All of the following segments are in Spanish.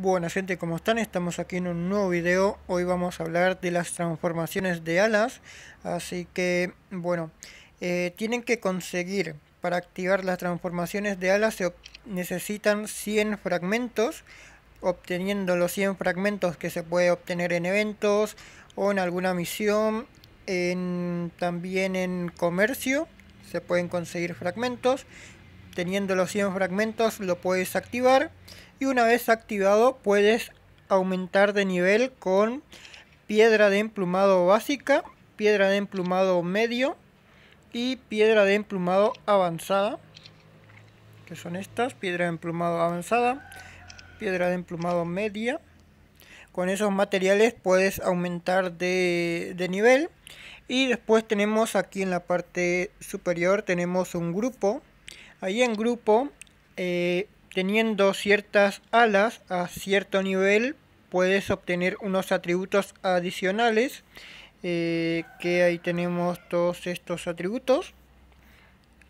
Bueno gente, ¿cómo están? Estamos aquí en un nuevo video. Hoy vamos a hablar de las transformaciones de alas. Así que, bueno, eh, tienen que conseguir para activar las transformaciones de alas se necesitan 100 fragmentos. Obteniendo los 100 fragmentos que se puede obtener en eventos o en alguna misión, en, también en comercio se pueden conseguir fragmentos teniendo los 100 fragmentos lo puedes activar y una vez activado puedes aumentar de nivel con piedra de emplumado básica, piedra de emplumado medio y piedra de emplumado avanzada que son estas, piedra de emplumado avanzada, piedra de emplumado media. Con esos materiales puedes aumentar de, de, nivel. Y después tenemos aquí en la parte superior tenemos un grupo Ahí en grupo, eh, teniendo ciertas alas a cierto nivel, puedes obtener unos atributos adicionales. Eh, que ahí tenemos todos estos atributos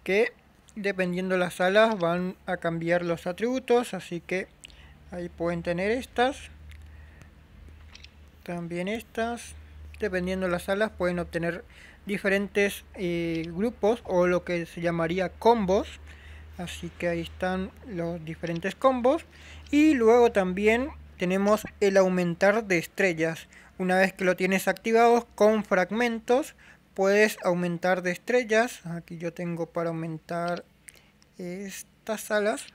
que dependiendo las alas van a cambiar los atributos así que ahí pueden tener estas también estas dependiendo las alas pueden obtener diferentes eh, grupos o lo que se llamaría combos así que ahí están los diferentes combos y luego también tenemos el aumentar de estrellas una vez que lo tienes activado con fragmentos puedes aumentar de estrellas aquí yo tengo para aumentar estas alas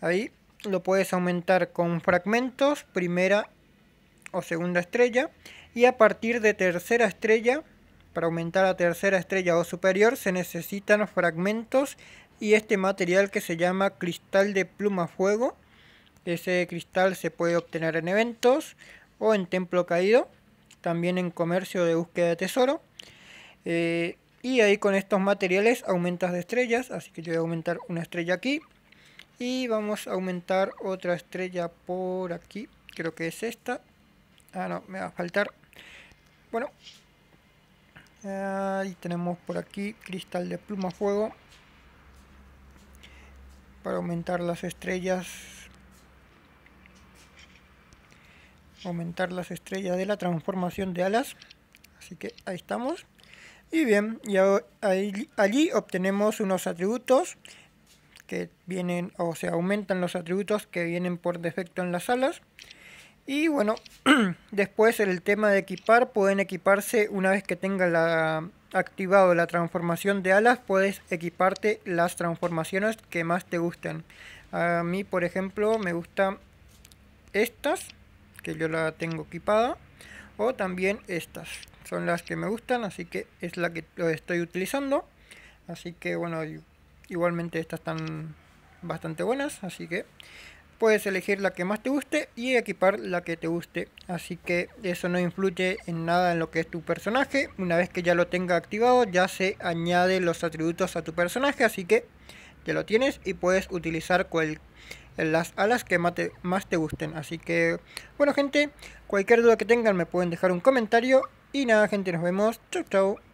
ahí lo puedes aumentar con fragmentos primera o segunda estrella y a partir de tercera estrella para aumentar a tercera estrella o superior se necesitan fragmentos y este material que se llama cristal de pluma fuego. Ese cristal se puede obtener en eventos o en templo caído, también en comercio de búsqueda de tesoro. Eh, y ahí con estos materiales aumentas de estrellas, así que yo voy a aumentar una estrella aquí. Y vamos a aumentar otra estrella por aquí, creo que es esta. Ah, no, me va a faltar. Bueno, ahí tenemos por aquí cristal de pluma fuego para aumentar las estrellas aumentar las estrellas de la transformación de alas así que ahí estamos y bien y allí obtenemos unos atributos que vienen o se aumentan los atributos que vienen por defecto en las alas y bueno, después el tema de equipar, pueden equiparse una vez que tenga la, activado la transformación de alas, puedes equiparte las transformaciones que más te gusten. A mí, por ejemplo, me gustan estas, que yo la tengo equipada, o también estas. Son las que me gustan, así que es la que lo estoy utilizando. Así que bueno, igualmente estas están bastante buenas, así que puedes elegir la que más te guste y equipar la que te guste. Así que eso no influye en nada en lo que es tu personaje. Una vez que ya lo tenga activado, ya se añade los atributos a tu personaje. Así que ya lo tienes y puedes utilizar las alas que más te, más te gusten. Así que, bueno gente, cualquier duda que tengan me pueden dejar un comentario. Y nada gente, nos vemos. Chau chau.